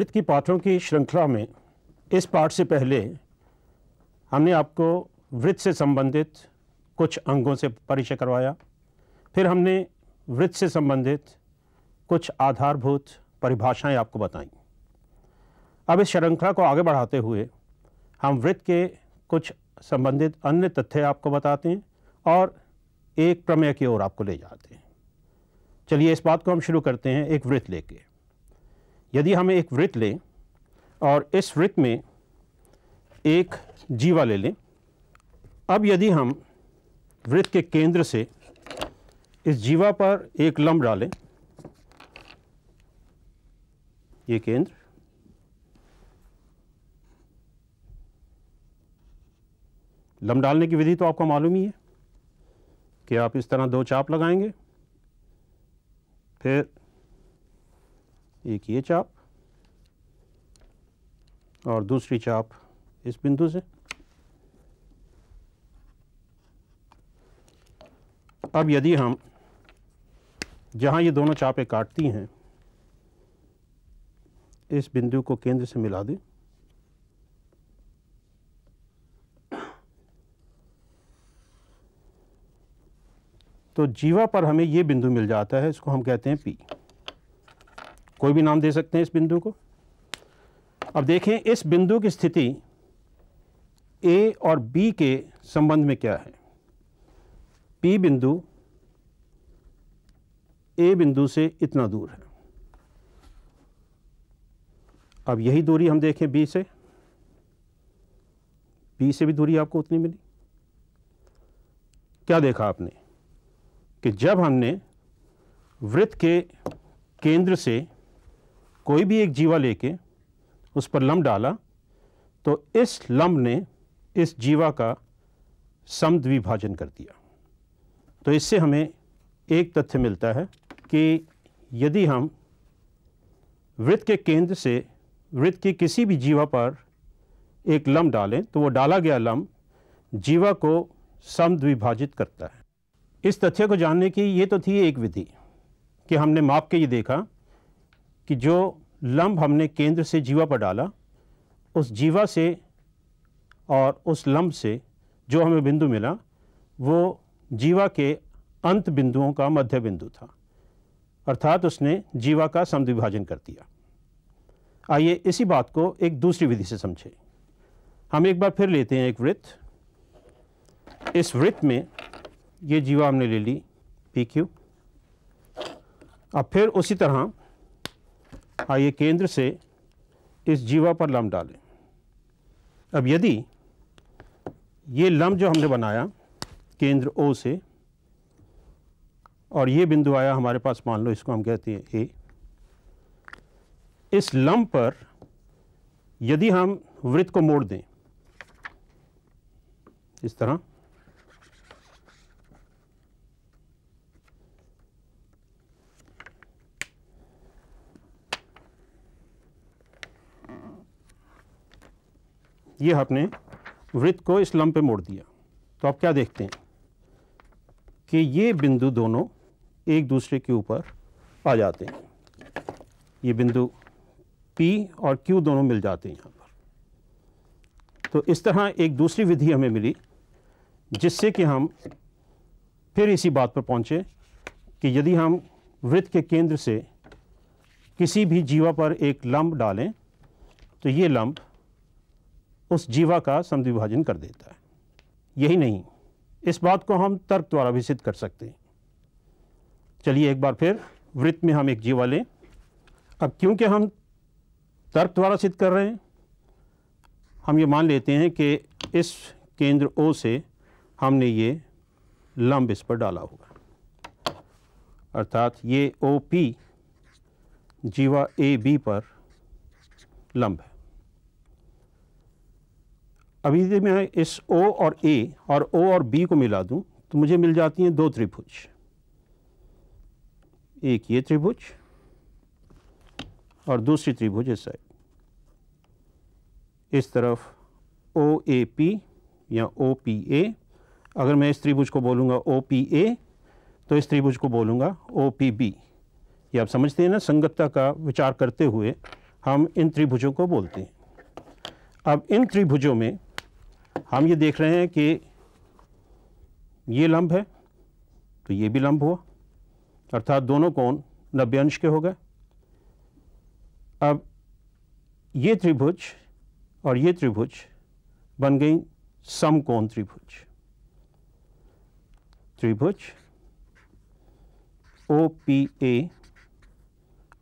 वृत्त की पाठों की श्रृंखला में इस पाठ से पहले हमने आपको वृत्त से संबंधित कुछ अंगों से परिचय करवाया फिर हमने वृत्त से संबंधित कुछ आधारभूत परिभाषाएं आपको बताईं अब इस श्रृंखला को आगे बढ़ाते हुए हम वृत्त के कुछ संबंधित अन्य तथ्य आपको बताते हैं और एक प्रमेय की ओर आपको ले जाते हैं चलिए इस बात को हम शुरू करते हैं एक वृत्त लेके यदि हम एक वृत्त लें और इस वृत्त में एक जीवा ले लें अब यदि हम वृत्त के केंद्र से इस जीवा पर एक लम्ब डालें ये केंद्र लंब डालने की विधि तो आपको मालूम ही है कि आप इस तरह दो चाप लगाएंगे फिर एक ये चाप और दूसरी चाप इस बिंदु से अब यदि हम जहाँ ये दोनों चापें काटती हैं इस बिंदु को केंद्र से मिला दें तो जीवा पर हमें ये बिंदु मिल जाता है इसको हम कहते हैं पी कोई भी नाम दे सकते हैं इस बिंदु को अब देखें इस बिंदु की स्थिति ए और बी के संबंध में क्या है पी बिंदु ए बिंदु से इतना दूर है अब यही दूरी हम देखें बी से बी से भी दूरी आपको उतनी मिली क्या देखा आपने कि जब हमने वृत्त के केंद्र से कोई भी एक जीवा लेके उस पर लम डाला तो इस लम ने इस जीवा का समद्विभाजन कर दिया तो इससे हमें एक तथ्य मिलता है कि यदि हम वृत्त के केंद्र से वृत्त की किसी भी जीवा पर एक लम डालें तो वो डाला गया लम जीवा को समद्विभाजित करता है इस तथ्य को जानने की ये तो थी एक विधि कि हमने माप के ये देखा कि जो लम्ब हमने केंद्र से जीवा पर डाला उस जीवा से और उस लम्ब से जो हमें बिंदु मिला वो जीवा के अंत बिंदुओं का मध्य बिंदु था अर्थात उसने जीवा का समद्विभाजन कर दिया आइए इसी बात को एक दूसरी विधि से समझें हम एक बार फिर लेते हैं एक वृत्त इस वृत्त में ये जीवा हमने ले ली पी क्यू अब फिर उसी तरह आइए केंद्र से इस जीवा पर लम डालें अब यदि ये लम जो हमने बनाया केंद्र ओ से और ये बिंदु आया हमारे पास मान लो इसको हम कहते हैं ए इस लम पर यदि हम वृत्त को मोड़ दें इस तरह ये आपने वृत्त को इस लम्ब पे मोड़ दिया तो आप क्या देखते हैं कि ये बिंदु दोनों एक दूसरे के ऊपर आ जाते हैं ये बिंदु P और Q दोनों मिल जाते हैं यहाँ पर तो इस तरह एक दूसरी विधि हमें मिली जिससे कि हम फिर इसी बात पर पहुँचे कि यदि हम वृत्त के केंद्र से किसी भी जीवा पर एक लंब डालें तो ये लंब उस जीवा का समद्विभाजन कर देता है यही नहीं इस बात को हम तर्क द्वारा भी सिद्ध कर सकते हैं चलिए एक बार फिर वृत्त में हम एक जीवा लें अब क्योंकि हम तर्क द्वारा सिद्ध कर रहे हैं हम ये मान लेते हैं कि इस केंद्र ओ से हमने ये लंब इस पर डाला होगा अर्थात ये ओ पी जीवा ए बी पर लंब है अभी यदि मैं इस ओ और ए और ओ और बी को मिला दूं तो मुझे मिल जाती हैं दो त्रिभुज एक ये त्रिभुज और दूसरी त्रिभुज इस साइड इस तरफ ओ ए पी या ओ पी ए अगर मैं इस त्रिभुज को बोलूँगा ओ पी ए तो इस त्रिभुज को बोलूँगा ओ पी बी ये आप समझते हैं ना संगतता का विचार करते हुए हम इन त्रिभुजों को बोलते हैं अब इन त्रिभुजों में हम ये देख रहे हैं कि ये लंब है तो ये भी लंब हुआ अर्थात दोनों कोण नब्बे अंश के हो गए अब ये त्रिभुज और ये त्रिभुज बन गई समकोण त्रिभुज त्रिभुज ओ पी ए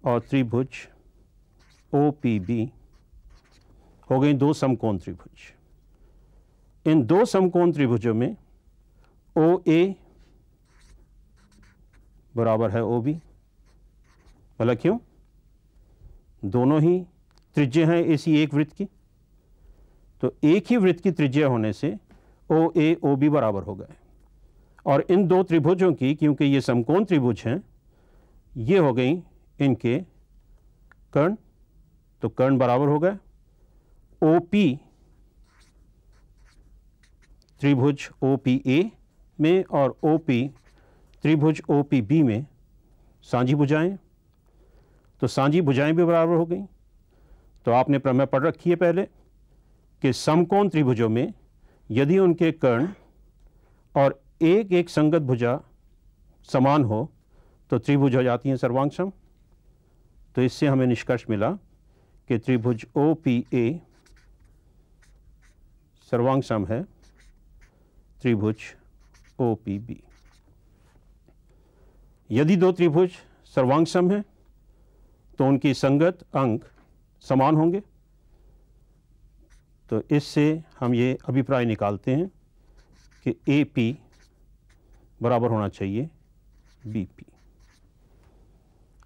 और त्रिभुज ओ पी बी हो गई दो समकोण त्रिभुज इन दो समकोण त्रिभुजों में ओ ए बराबर है ओ बी भला क्यों दोनों ही त्रिज्य हैं इसी एक वृत्त की तो एक ही वृत्त की त्रिज्य होने से ओ ए ओ बी बराबर हो गए और इन दो त्रिभुजों की क्योंकि ये समकोण त्रिभुज हैं ये हो गई इनके कर्ण तो कर्ण बराबर हो गए ओ पी त्रिभुज ओ पी ए में और ओ पी त्रिभुज ओ पी बी में सांझी भुजाएं तो सांझी भुजाएं भी बराबर हो गई तो आपने प्रमेय पढ़ रखी है पहले कि समकोण त्रिभुजों में यदि उनके कर्ण और एक एक संगत भुजा समान हो तो त्रिभुज हो जाती हैं सर्वांगसम तो इससे हमें निष्कर्ष मिला कि त्रिभुज ओ पी ए सर्वांगसम है त्रिभुज ओ पी बी यदि दो त्रिभुज सर्वांग सम हैं तो उनकी संगत अंक समान होंगे तो इससे हम ये अभिप्राय निकालते हैं कि ए पी बराबर होना चाहिए बी पी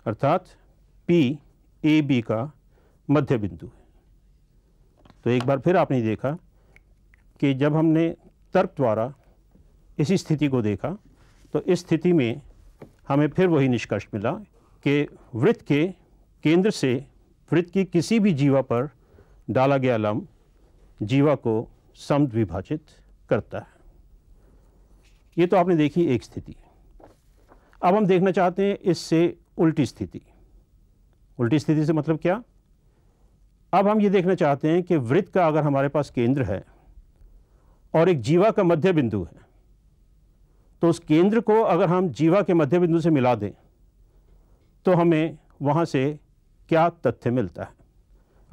अर्थात पी ए बी का मध्य बिंदु है तो एक बार फिर आपने देखा कि जब हमने तर्क द्वारा इस स्थिति को देखा तो इस स्थिति में हमें फिर वही निष्कर्ष मिला कि वृत्त के केंद्र से वृत्त की किसी भी जीवा पर डाला गया लम जीवा को समद्विभाजित करता है ये तो आपने देखी एक स्थिति अब हम देखना चाहते हैं इससे उल्टी स्थिति उल्टी स्थिति से मतलब क्या अब हम ये देखना चाहते हैं कि वृत्त का अगर हमारे पास केंद्र है और एक जीवा का मध्य बिंदु है तो उस केंद्र को अगर हम जीवा के मध्य बिंदु से मिला दें तो हमें वहाँ से क्या तथ्य मिलता है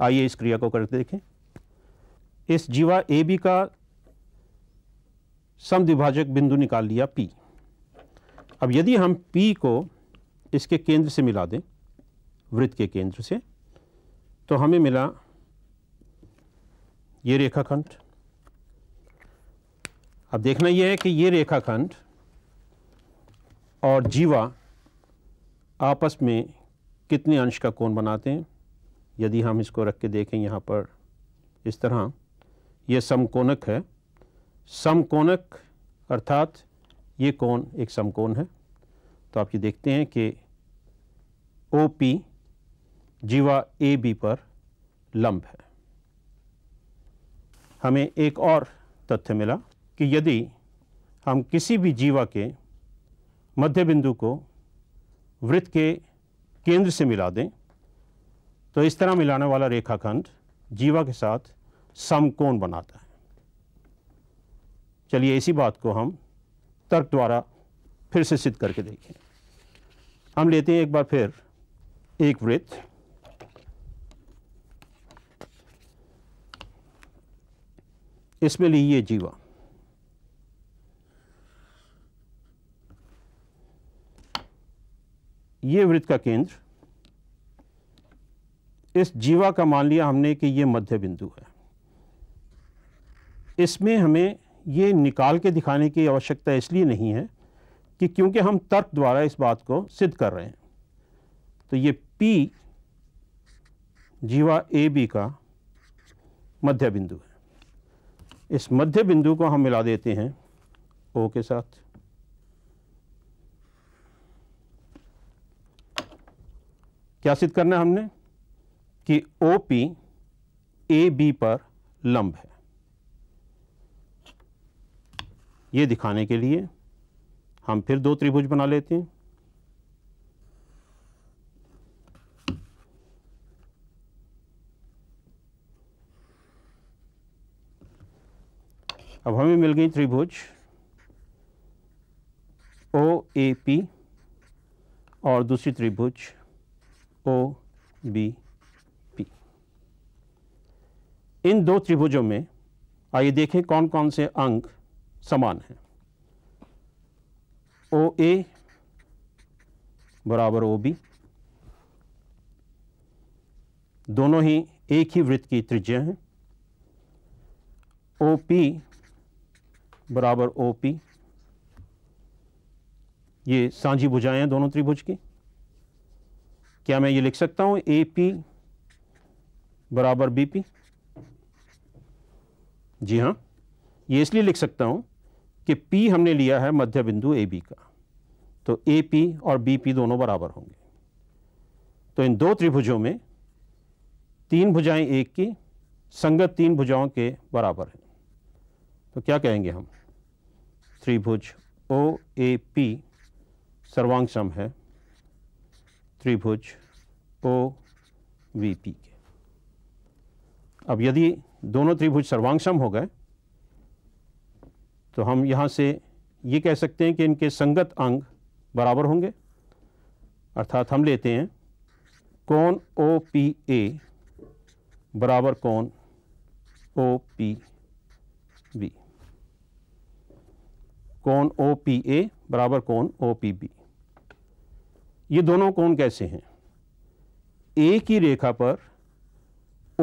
आइए इस क्रिया को करके देखें इस जीवा ए बी का समद्विभाजक बिंदु निकाल लिया पी अब यदि हम पी को इसके केंद्र से मिला दें वृत्त के केंद्र से तो हमें मिला ये रेखाखंड अब देखना यह है कि ये रेखाखंड और जीवा आपस में कितने अंश का कोण बनाते हैं यदि हम इसको रख के देखें यहाँ पर इस तरह ये समकोणक है समकोणक अर्थात ये कोण एक समकोण है तो आप ये देखते हैं कि ओ पी जीवा ए बी पर लंब है हमें एक और तथ्य मिला कि यदि हम किसी भी जीवा के मध्य बिंदु को वृत्त के केंद्र से मिला दें तो इस तरह मिलाने वाला रेखाखंड जीवा के साथ समकोण बनाता है चलिए इसी बात को हम तर्क द्वारा फिर से सिद्ध करके देखें हम लेते हैं एक बार फिर एक वृत्त इसमें लीजिए जीवा ये वृत्त का केंद्र इस जीवा का मान लिया हमने कि ये मध्य बिंदु है इसमें हमें ये निकाल के दिखाने की आवश्यकता इसलिए नहीं है कि क्योंकि हम तर्क द्वारा इस बात को सिद्ध कर रहे हैं तो ये P जीवा ए बी का मध्य बिंदु है इस मध्य बिंदु को हम मिला देते हैं ओ के साथ क्या सिद्ध करना है हमने कि ओ पी ए बी पर लंब है ये दिखाने के लिए हम फिर दो त्रिभुज बना लेते हैं अब हमें मिल गई त्रिभुज ओ ए पी और दूसरी त्रिभुज ओ बी पी इन दो त्रिभुजों में आइए देखें कौन कौन से अंक समान हैं ओ ए बराबर ओ बी दोनों ही एक ही वृत्त की त्रिज्या हैं ओ पी बराबर ओ पी ये सांझी भुजाएं हैं दोनों त्रिभुज की क्या मैं ये लिख सकता हूँ ए पी बराबर बी पी जी हाँ ये इसलिए लिख सकता हूँ कि P हमने लिया है मध्य बिंदु ए बी का तो ए पी और बी पी दोनों बराबर होंगे तो इन दो त्रिभुजों में तीन भुजाएं एक की संगत तीन भुजाओं के बराबर है तो क्या कहेंगे हम त्रिभुज ओ ए पी सर्वांग है त्रिभुज ओ वी पी के अब यदि दोनों त्रिभुज सर्वांगसम हो गए तो हम यहाँ से ये कह सकते हैं कि इनके संगत अंग बराबर होंगे अर्थात हम लेते हैं कौन ओ पी ए बराबर कौन ओ पी बी कौन ओ पी ए बराबर कौन ओ पी बी ये दोनों कोण कैसे हैं एक ही रेखा पर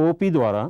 ओपी द्वारा